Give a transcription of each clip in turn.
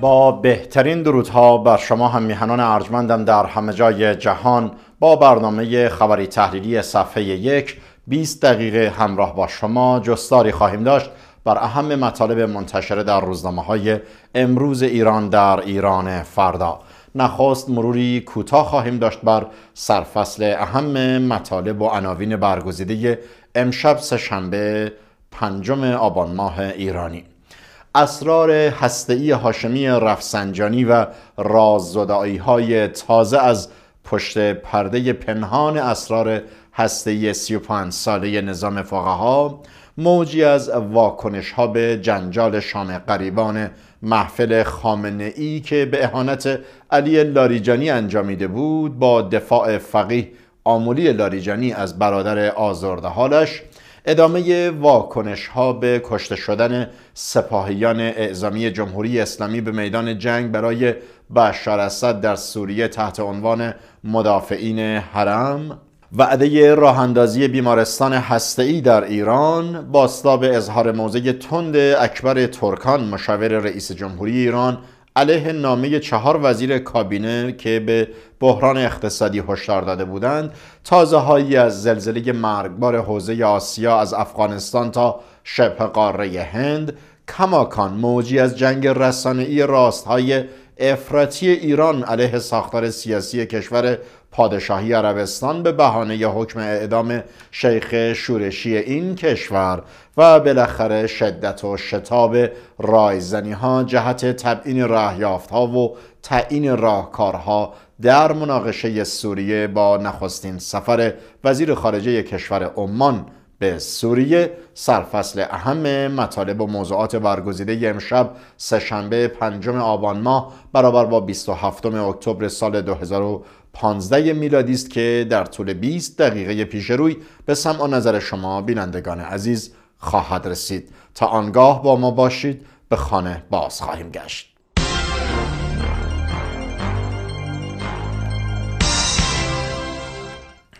با بهترین درودها بر شما هم میهنان ارجمندم در همه جای جهان با برنامه خبری تحلیلی صفحه یک 20 دقیقه همراه با شما جستاری خواهیم داشت بر اهم مطالب منتشره در روزنامه های امروز ایران در ایران فردا نخست مروری کوتاه خواهیم داشت بر سرفصل اهم مطالب و عناوین برگزیده امشب سهشنبه پنجم آبان ماه ایرانی اسرار هستئی هاشمی رفسنجانی و رازدائی های تازه از پشت پرده پنهان اسرار هستئی 35 ساله نظام فقها موجی از واکنش ها به جنجال شام قریبان محفل خامنه ای که به اهانت علی لاریجانی انجامیده بود با دفاع فقیه آمولی لاریجانی از برادر آزرده حالش ادامه واکنش ها به کشته شدن سپاهیان اعزامی جمهوری اسلامی به میدان جنگ برای بشار اسد در سوریه تحت عنوان مدافعین حرم وعده راهندازی بیمارستان هسته‌ای در ایران باستاب اظهار موضع تند اکبر ترکان مشاور رئیس جمهوری ایران علیه نامه چهار وزیر کابینه که به بحران اقتصادی هشدار داده بودند هایی از زلزله مرگبار حوزه آسیا از افغانستان تا شبه قاره هند کماکان موجی از جنگ رسانه‌ای راستهای افراطی ایران علیه ساختار سیاسی کشور پادشاهی عربستان به بهانه حکم اعدام شیخ شورشی این کشور و بالاخره شدت و شتاب رایزنی ها جهت تبعین راهیافت ها و تعیین راهکارها در مناقشه سوریه با نخستین سفر وزیر خارجه کشور عمان به سوریه سرفصل اهم مطالب و موضوعات برگزیده امشب سهشنبه پنجم آبان ماه برابر با 27 اکتبر سال 2015 میلادی است که در طول 20 دقیقه پیش روی به سمع و نظر شما بینندگان عزیز خواهد رسید تا آنگاه با ما باشید به خانه باز خواهیم گشت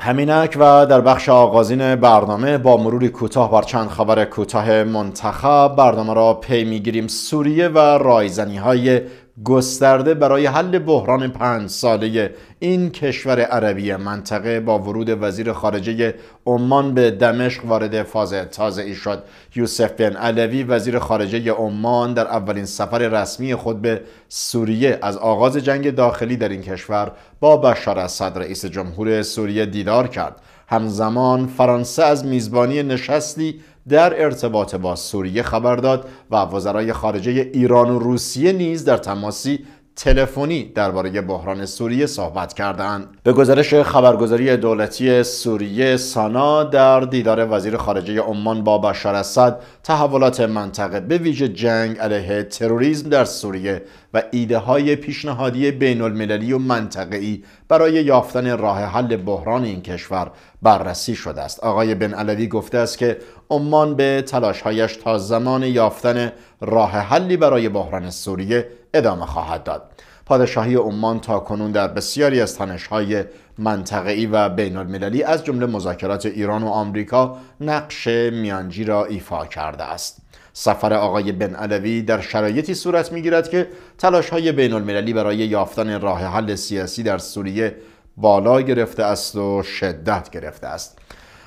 همینک و در بخش آغازین برنامه با مروری کوتاه بر چند خبر کوتاه منتخب برنامه را پی میگیریم سوریه و رایزنی های گسترده برای حل بحران پنج ساله این کشور عربی منطقه با ورود وزیر خارجه عمان به دمشق وارد فاز تازه ای شد یوسف بن علوی وزیر خارجه عمان در اولین سفر رسمی خود به سوریه از آغاز جنگ داخلی در این کشور با بشار اسد رئیس جمهور سوریه دیدار کرد همزمان فرانسه از میزبانی نشستی در ارتباط با سوریه خبر داد و وزرای خارجه ایران و روسیه نیز در تماسی تلفنی درباره بحران سوریه صحبت کردند. به گزارش خبرگزاری دولتی سوریه سانا در دیدار وزیر خارجه عمان با بشار اسد تحولات منطقه به ویژه جنگ علیه تروریسم در سوریه و ایده های پیشنهادی بین المللی و منطقه‌ای برای یافتن راه حل بحران این کشور بررسی شده است. آقای بن علوی گفته است که عمان به تلاشهایش تا زمان یافتن راه حلی برای بحران سوریه ادامه خواهد داد پادشاهی عمان تا کنون در بسیاری از تنش‌های منطقه‌ای و بین از جمله مذاکرات ایران و آمریکا نقش میانجی را ایفا کرده است. سفر آقای بن علوی در شرایطی صورت می‌گیرد که تلاش‌های بین‌المللی المللی برای یافتن راه حل سیاسی در سوریه بالا گرفته است و شدت گرفته است.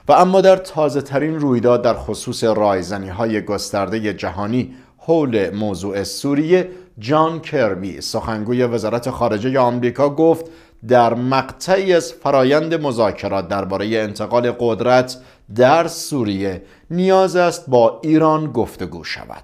و اما در تازه ترین رویداد در خصوص رایزنی های گسترده جهانی حول موضوع سوریه جان کربی سخنگوی وزارت خارجه آمریکا گفت در مقطعی از فرایند مذاکرات درباره انتقال قدرت در سوریه نیاز است با ایران گفتگو شود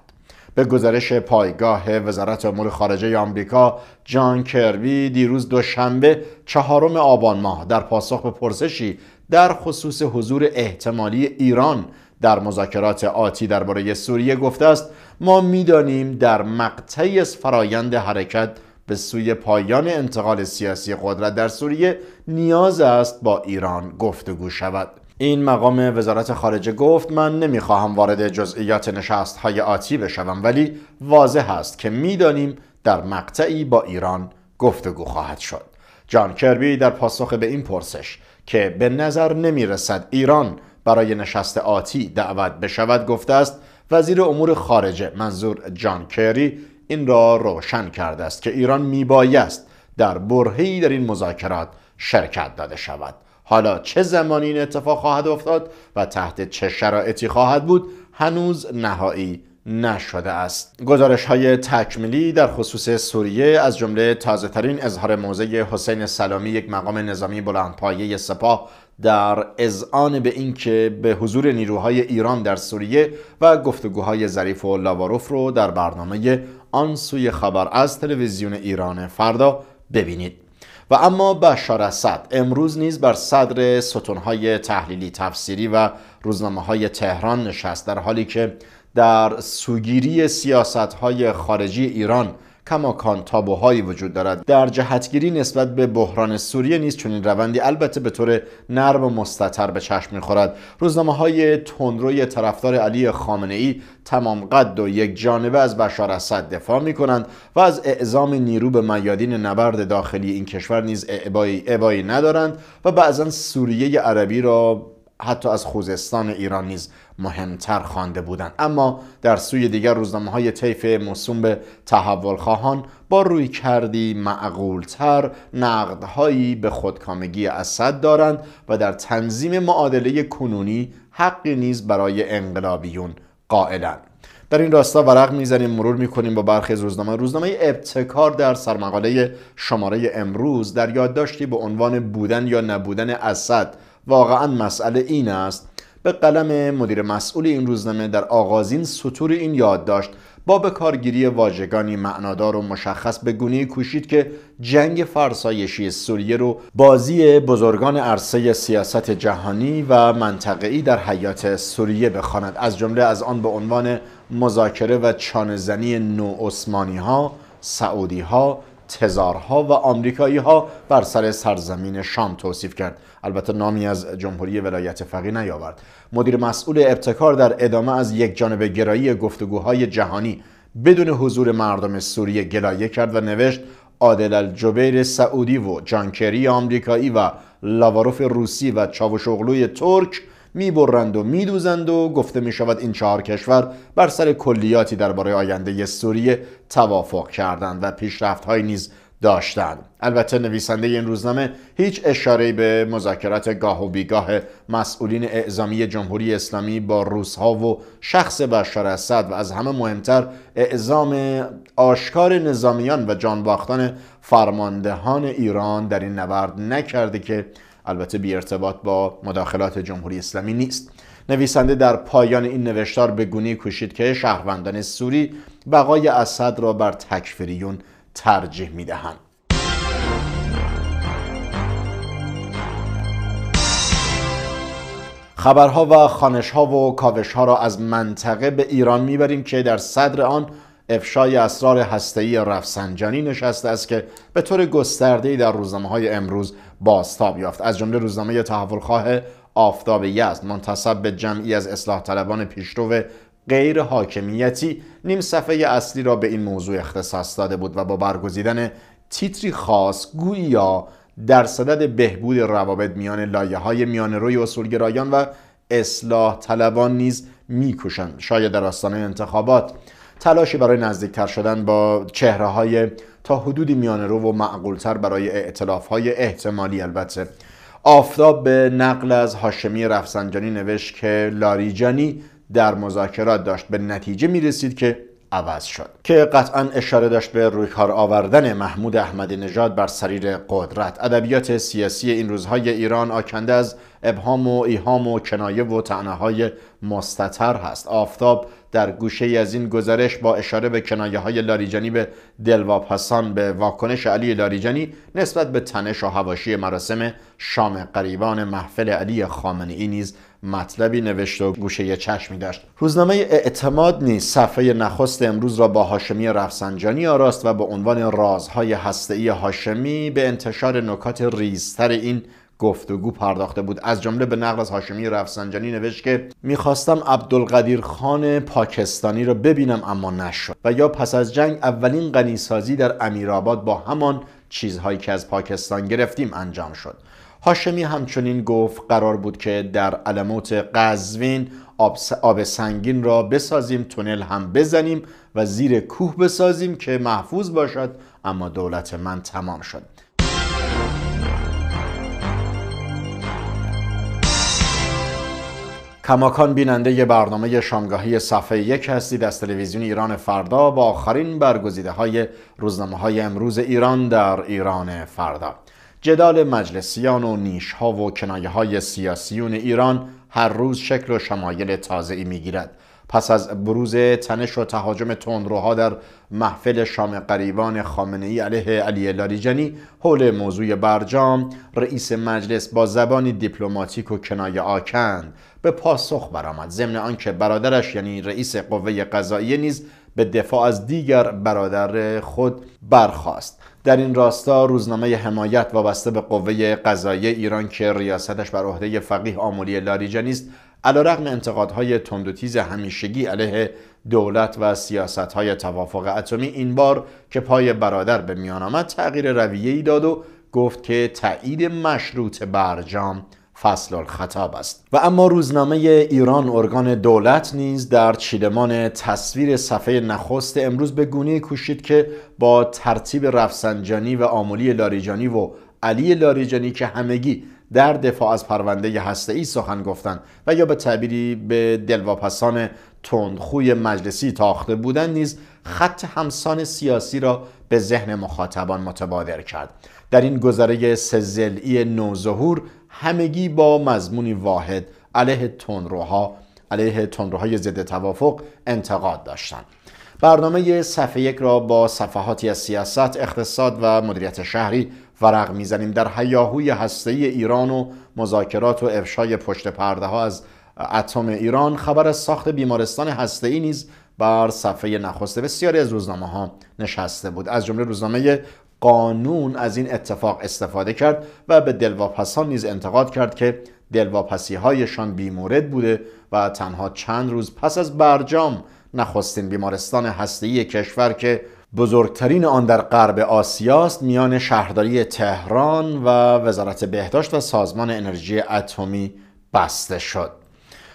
به گزارش پایگاه وزارت امور خارجه آمریکا جان کروی دیروز دوشنبه چهارم آبان ماه در پاسخ به پرسشی در خصوص حضور احتمالی ایران در مذاکرات آتی درباره سوریه گفته است ما میدانیم در مقطعی از فرایند حرکت به سوی پایان انتقال سیاسی قدرت در سوریه نیاز است با ایران گفتگو شود این مقام وزارت خارجه گفت من نمیخواهم وارد جزئیات نشست های آتی بشوم ولی واضح است که میدانیم در مقطعی با ایران گفتگو خواهد شد جان کربی در پاسخ به این پرسش که به نظر نمی رسد ایران برای نشست آتی دعوت بشود گفته است وزیر امور خارجه منظور جان کری این را روشن کرده است که ایران میبایست در برهی در این مذاکرات شرکت داده شود حالا چه زمانی این اتفاق خواهد افتاد و تحت چه شرایطی خواهد بود هنوز نهایی نشده است گزارش های تکمیلی در خصوص سوریه از جمله تازه ترین اظهار موضع حسین سلامی یک مقام نظامی بلندپایه سپاه در اذعان به اینکه به حضور نیروهای ایران در سوریه و گفتگوهای ظریف و لاواروف رو در برنامه آن سوی خبر از تلویزیون ایران فردا ببینید و اما بشار اسد امروز نیز بر صدر ستونهای تحلیلی تفسیری و روزنامه های تهران نشست در حالی که در سوگیری سیاست های خارجی ایران کماکان تابوهایی وجود دارد در جهتگیری نسبت به بحران سوریه چون این روندی البته به طور نرم و مستتر به چشم میخورد روزنامه های تندروی طرفدار علی خامنه ای تمام قد و یک جانبه از بشار اسد دفاع می کنند و از اعزام نیرو به میادین نبرد داخلی این کشور نیز اعبایی, اعبایی ندارند و بعضا سوریه عربی را حتی از خوزستان ایران نیز مهمتر خوانده بودند اما در سوی دیگر روزنامه های طیف موسوم به تحول خواهان با روی کردی معقولتر نقدهایی به خودکامگی اسد دارند و در تنظیم معادله کنونی حقی نیز برای انقلابیون قائلند در این راستا ورق میزنیم مرور میکنیم با برخی از روزنامه روزنامه ابتکار در سرمقاله شماره امروز در یادداشتی به عنوان بودن یا نبودن اسد واقعا مسئله این است به قلم مدیر مسئول این روزنامه در آغازین سطور این یادداشت با به کارگیری واژگانی معنادار و مشخص به گونه کوشید که جنگ فرسایشی سوریه رو بازی بزرگان عرصه سیاست جهانی و منطقه‌ای در حیات سوریه بخواند از جمله از آن به عنوان مذاکره و چانزنی نو عثمانی ها، سعودی ها، تزارها و آمریکایی ها بر سر سرزمین شام توصیف کرد البته نامی از جمهوری ولایت فقیه نیاورد مدیر مسئول ابتکار در ادامه از یک جانب گرایی گفتگوهای جهانی بدون حضور مردم سوریه گلایه کرد و نوشت عادل الجبیر سعودی و جانکری آمریکایی و لاواروف روسی و چاوشوغلوی ترک میبرند و میدوزند و گفته می این چهار کشور بر سر کلیاتی درباره آینده سوریه توافق کردند و پیشرفت نیز داشتند البته نویسنده این روزنامه هیچ اشاره به مذاکرات گاه و بیگاه مسئولین اعزامی جمهوری اسلامی با روسها و شخص بشار اسد و از همه مهمتر اعزام آشکار نظامیان و جانباختان فرماندهان ایران در این نورد نکرده که البته بی ارتباط با مداخلات جمهوری اسلامی نیست نویسنده در پایان این نوشتار به گونی کوشید که شهروندان سوری بقای اسد را بر تکفیریون ترجیح دهند خبرها و خانشها و کاوشها را از منطقه به ایران میبریم که در صدر آن افشای اسرار هستهی رفسنجانی نشسته است که به طور گستردهی در های امروز باستاب یافت از جمله روزنامه تحولخواه آفتاب یزد منتصب به جمعی از اصلاح طلبان پیشرو غیر حاکمیتی نیم صفحه اصلی را به این موضوع اختصاص داده بود و با برگزیدن تیتری خاص گویی یا در صدد بهبود روابط میان لایه های میان روی اصولگرایان و اصلاح طلبان نیز میکشند شاید در آستانه انتخابات تلاشی برای نزدیکتر شدن با چهره های تا حدودی میان رو و معقولتر برای اعتلاف های احتمالی البته آفتاب به نقل از هاشمی رفسنجانی نوشت که لاریجانی در مذاکرات داشت به نتیجه می رسید که عوض شد که قطعا اشاره داشت به روی کار آوردن محمود احمدی نژاد بر سریر قدرت ادبیات سیاسی این روزهای ایران آکنده از ابهام و ایهام و کنایه و تنه مستتر هست آفتاب در گوشه ای از این گزارش با اشاره به کنایه های لاریجانی به دلواب حسان به واکنش علی لاریجانی نسبت به تنش و هواشی مراسم شام قریبان محفل علی خامنه ای نیز مطلبی نوشته و گوشه چشمی داشت روزنامه اعتماد نیز صفحه نخست امروز را با هاشمی رفسنجانی آراست و به عنوان رازهای هسته‌ای هاشمی به انتشار نکات ریزتر این گفتگو پرداخته بود از جمله به نقل از هاشمی رفسنجانی نوشت که میخواستم عبدالقدیر خان پاکستانی را ببینم اما نشد و یا پس از جنگ اولین غنیسازی در امیرآباد با همان چیزهایی که از پاکستان گرفتیم انجام شد هاشمی همچنین گفت قرار بود که در علموت قزوین آب سنگین را بسازیم تونل هم بزنیم و زیر کوه بسازیم که محفوظ باشد اما دولت من تمام شد کماکان بیننده برنامه شامگاهی صفحه یک هستید از تلویزیون ایران فردا با آخرین برگزیده های روزنامه های امروز ایران در ایران فردا جدال مجلسیان و نیشها و کنایه های سیاسیون ایران هر روز شکل و شمایل تازه‌ای میگیرد پس از بروز تنش و تهاجم تندروها در محفل شام قریبان خامنه ای علیه علی لاریجانی حول موضوع برجام رئیس مجلس با زبانی دیپلماتیک و کنایه آکند به پاسخ برآمد ضمن آنکه برادرش یعنی رئیس قوه قضاییه نیز به دفاع از دیگر برادر خود برخاست در این راستا روزنامه حمایت وابسته به قوه قضایی ایران که ریاستش بر عهده فقیه آمولی لاریجانی است علیرغم انتقادهای تندوتیز همیشگی علیه دولت و سیاستهای توافق اتمی این بار که پای برادر به میان آمد تغییر رویه داد و گفت که تایید مشروط برجام فصل الخطاب است و اما روزنامه ایران ارگان دولت نیز در چیدمان تصویر صفحه نخست امروز به گونه کوشید که با ترتیب رفسنجانی و آملی لاریجانی و علی لاریجانی که همگی در دفاع از پرونده هسته سخن گفتند و یا به تعبیری به دلواپسان تندخوی مجلسی تاخته بودند نیز خط همسان سیاسی را به ذهن مخاطبان متبادر کرد در این گذره سزلی نوظهور همگی با مضمونی واحد علیه تندروها علیه تندروهای ضد توافق انتقاد داشتند برنامه صفحه یک را با صفحاتی از سیاست، اقتصاد و مدیریت شهری ورق میزنیم در حیاهوی هسته ای ایران و مذاکرات و افشای پشت پرده ها از اتم ایران خبر از ساخت بیمارستان هسته ای نیز بر صفحه نخست بسیاری از روزنامه ها نشسته بود از جمله روزنامه قانون از این اتفاق استفاده کرد و به دلواپسان نیز انتقاد کرد که دلواپسی هایشان بیمورد بوده و تنها چند روز پس از برجام نخستین بیمارستان هستهی کشور که بزرگترین آن در غرب آسیاست میان شهرداری تهران و وزارت بهداشت و سازمان انرژی اتمی بسته شد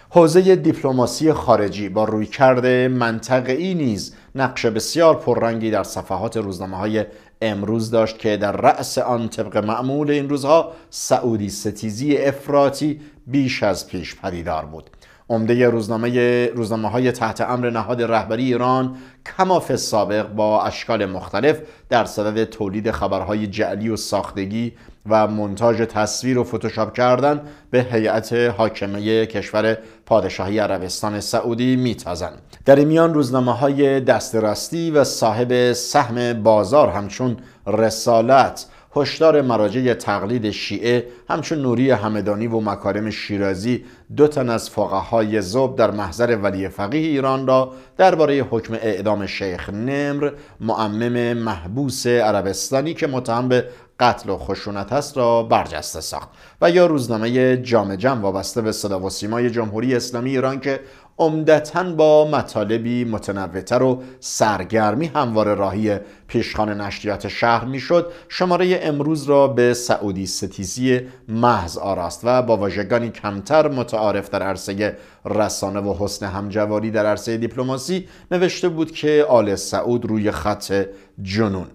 حوزه دیپلماسی خارجی با رویکرد منطقه‌ای نیز نقش بسیار پررنگی در صفحات روزنامه های امروز داشت که در رأس آن طبق معمول این روزها سعودی ستیزی افراتی بیش از پیش پدیدار بود عمده روزنامه, روزنامه های تحت امر نهاد رهبری ایران کماف سابق با اشکال مختلف در صدد تولید خبرهای جعلی و ساختگی و منتاج تصویر و فتوشاپ کردن به هیئت حاکمه کشور پادشاهی عربستان سعودی میتازند در میان روزنامه های دستراستی و صاحب سهم بازار همچون رسالت هشدار مراجع تقلید شیعه همچون نوری همدانی و مکارم شیرازی دو تن از فقهای زوب در محضر ولی فقیه ایران را درباره حکم اعدام شیخ نمر معمم محبوس عربستانی که متهم به قتل و خشونت است را برجسته ساخت و یا روزنامه جام جم وابسته به صدا و سیمای جمهوری اسلامی ایران که عمدتا با مطالبی متنوعتر و سرگرمی هموار راهی پیشخان نشریات شهر میشد شماره امروز را به سعودی ستیزی محض آراست و با واژگانی کمتر متعارف در عرصه رسانه و حسن همجواری در عرصه دیپلماسی نوشته بود که آل سعود روی خط جنون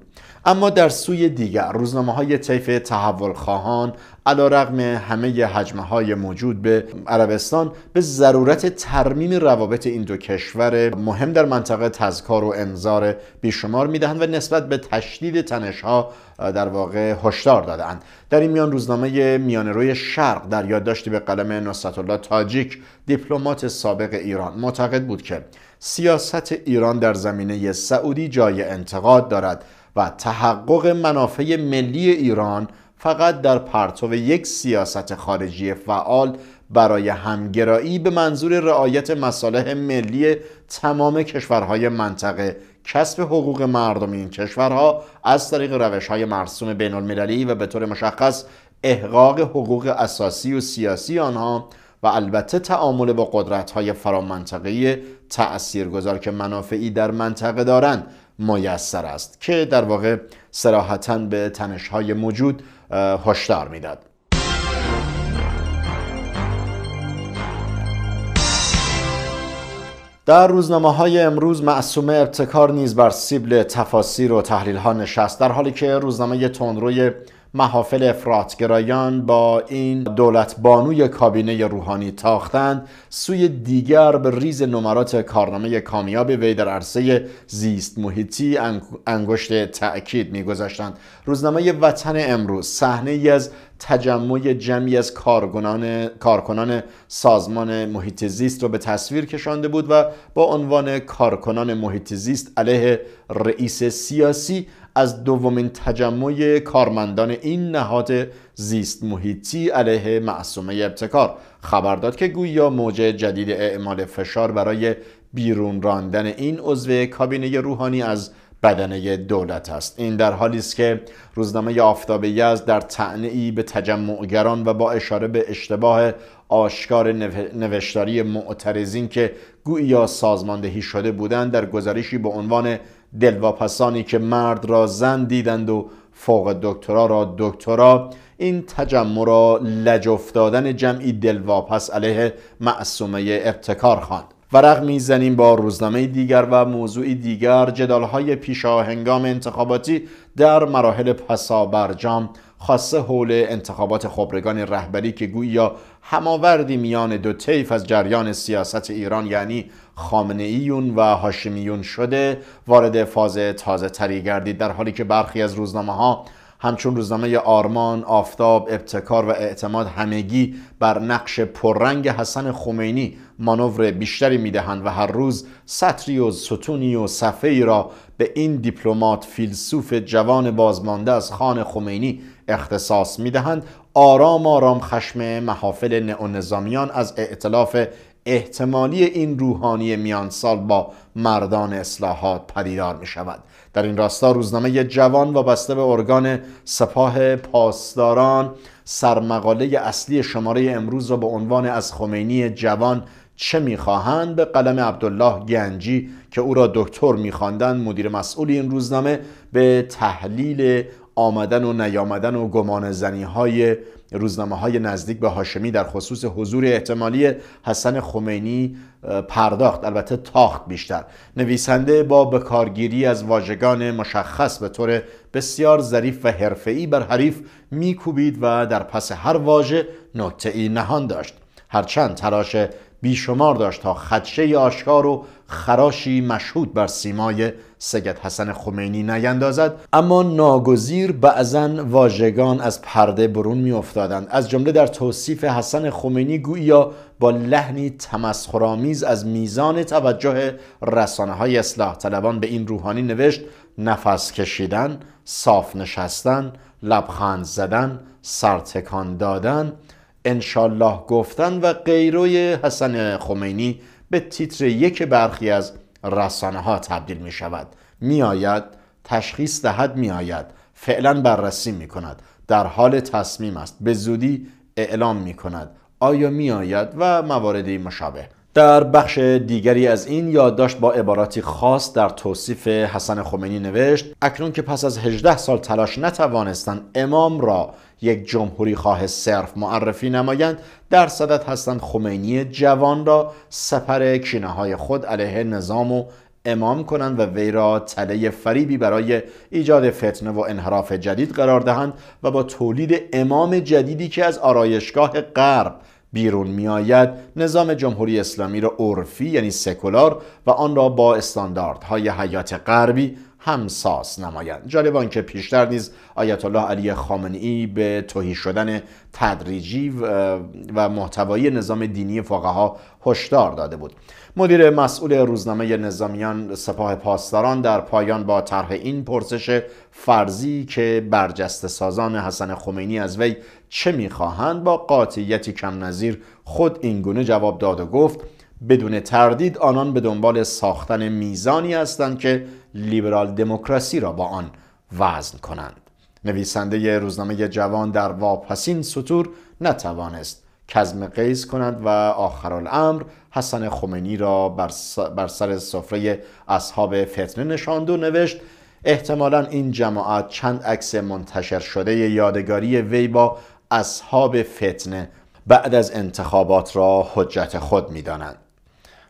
اما در سوی دیگر روزنامه های طیف تحول خواهان علا رغم همه حجمه های موجود به عربستان به ضرورت ترمیم روابط این دو کشور مهم در منطقه تذکار و انذار بیشمار میدهند و نسبت به تشدید تنش در واقع هشدار دادند در این میان روزنامه میان روی شرق در یادداشتی به قلم نصرت الله تاجیک دیپلمات سابق ایران معتقد بود که سیاست ایران در زمینه سعودی جای انتقاد دارد و تحقق منافع ملی ایران فقط در پرتو یک سیاست خارجی فعال برای همگرایی به منظور رعایت مصالح ملی تمام کشورهای منطقه کسب حقوق مردم این کشورها از طریق روش های مرسوم بین المللی و به طور مشخص احقاق حقوق اساسی و سیاسی آنها و البته تعامل با قدرت های فرامنطقی تأثیر گذار که منافعی در منطقه دارند میسر است که در واقع سراحتا به تنشهای موجود هشدار میداد در روزنامه های امروز معصومه ابتکار نیز بر سیبل تفاسیر و تحلیل ها نشست در حالی که روزنامه تندروی محافل افراطگرایان با این دولت بانوی کابینه روحانی تاختند سوی دیگر به ریز نمرات کارنامه کامیاب وی در عرصه زیست محیطی انگشت تأکید میگذاشتند روزنامه وطن امروز صحنه ای از تجمع جمعی از کارکنان سازمان محیط زیست رو به تصویر کشانده بود و با عنوان کارکنان محیط زیست علیه رئیس سیاسی از دومین تجمع کارمندان این نهاد زیست محیطی علیه معصومه ابتکار خبر داد که گویا موج جدید اعمال فشار برای بیرون راندن این عضو کابینه روحانی از بدنه دولت است این در حالی است که روزنامه آفتاب یزد در تعنی به تجمعگران و با اشاره به اشتباه آشکار نوشتاری معترضین که گویا سازماندهی شده بودند در گزارشی به عنوان دلواپسانی که مرد را زن دیدند و فوق دکترا را دکترا این تجمع را لج افتادن جمعی دلواپس علیه معصومه ابتکار خواند ورق میزنیم با روزنامه دیگر و موضوعی دیگر جدالهای پیشا هنگام انتخاباتی در مراحل پسابرجام خاصه حول انتخابات خبرگان رهبری که گویا هماوردی میان دو طیف از جریان سیاست ایران یعنی ایون و هاشمیون شده وارد فاز تازه تری گردید در حالی که برخی از روزنامه ها همچون روزنامه آرمان، آفتاب، ابتکار و اعتماد همگی بر نقش پررنگ حسن خمینی مانور بیشتری میدهند و هر روز سطری و ستونی و صفحه ای را به این دیپلمات فیلسوف جوان بازمانده از خان خمینی اختصاص میدهند آرام آرام خشم محافل نئونظامیان از اعتلاف احتمالی این روحانی میان سال با مردان اصلاحات پدیدار می شود در این راستا روزنامه جوان وابسته به ارگان سپاه پاسداران سرمقاله اصلی شماره امروز را به عنوان از خمینی جوان چه میخواهند به قلم عبدالله گنجی که او را دکتر میخواندند مدیر مسئول این روزنامه به تحلیل آمدن و نیامدن و گمان زنی های روزنامه های نزدیک به هاشمی در خصوص حضور احتمالی حسن خمینی پرداخت البته تاخت بیشتر نویسنده با بکارگیری از واژگان مشخص به طور بسیار ظریف و حرفه‌ای بر حریف میکوبید و در پس هر واژه نکته‌ای نهان داشت هرچند تراش بیشمار داشت تا خدشه آشکار و خراشی مشهود بر سیمای سید حسن خمینی نیندازد اما ناگزیر بعضا واژگان از پرده برون میافتادند از جمله در توصیف حسن خمینی گویا با لحنی تمسخرآمیز از میزان توجه رسانه های اصلاح طلبان به این روحانی نوشت نفس کشیدن صاف نشستن لبخند زدن سرتکان دادن انشالله گفتن و غیروی حسن خمینی به تیتر یک برخی از رسانه ها تبدیل می شود می آید تشخیص دهد می آید فعلا بررسی می کند در حال تصمیم است به زودی اعلام می کند آیا می آید و مواردی مشابه در بخش دیگری از این یادداشت با عباراتی خاص در توصیف حسن خمینی نوشت اکنون که پس از 18 سال تلاش نتوانستند امام را یک جمهوری خواه صرف معرفی نمایند در صدد هستند خمینی جوان را سپر کینه های خود علیه نظام و امام کنند و وی را تله فریبی برای ایجاد فتنه و انحراف جدید قرار دهند و با تولید امام جدیدی که از آرایشگاه غرب بیرون میآید نظام جمهوری اسلامی را عرفی یعنی سکولار و آن را با استانداردهای حیات غربی همساز نمایند جالب آنکه پیشتر نیز آیت الله علی خامنه‌ای به توهی شدن تدریجی و محتوایی نظام دینی فقها هشدار داده بود مدیر مسئول روزنامه نظامیان سپاه پاسداران در پایان با طرح این پرسش فرضی که برجست سازان حسن خمینی از وی چه میخواهند با قاطعیتی کم نظیر خود اینگونه جواب داد و گفت بدون تردید آنان به دنبال ساختن میزانی هستند که لیبرال دموکراسی را با آن وزن کنند نویسنده روزنامه جوان در واپسین سطور نتوانست کزم قیز کند و آخرالامر حسن خمینی را بر سر سفره اصحاب فتنه نشاند و نوشت احتمالا این جماعت چند عکس منتشر شده یادگاری وی با اصحاب فتنه بعد از انتخابات را حجت خود میدانند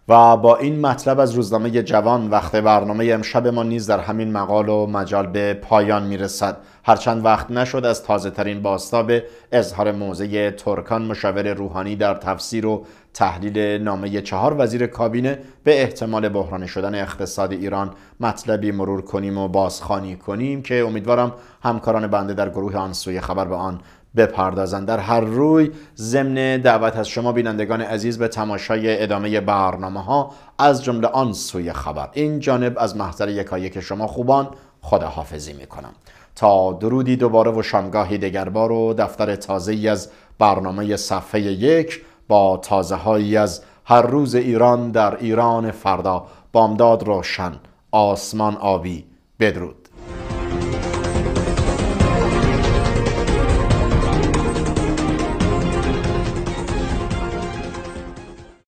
و با این مطلب از روزنامه جوان وقت برنامه امشب ما نیز در همین مقال و مجال به پایان میرسد هرچند وقت نشد از تازه ترین باستاب اظهار موضع ترکان مشاور روحانی در تفسیر و تحلیل نامه چهار وزیر کابینه به احتمال بحران شدن اقتصاد ایران مطلبی مرور کنیم و بازخانی کنیم که امیدوارم همکاران بنده در گروه آن سوی خبر به آن بپردازند در هر روی ضمن دعوت از شما بینندگان عزیز به تماشای ادامه برنامه ها از جمله آن سوی خبر این جانب از محضر یکایک شما خوبان خداحافظی میکنم تا درودی دوباره و شامگاهی دگربار و دفتر تازه از برنامه صفحه یک با تازه هایی از هر روز ایران در ایران فردا بامداد روشن آسمان آبی بدرود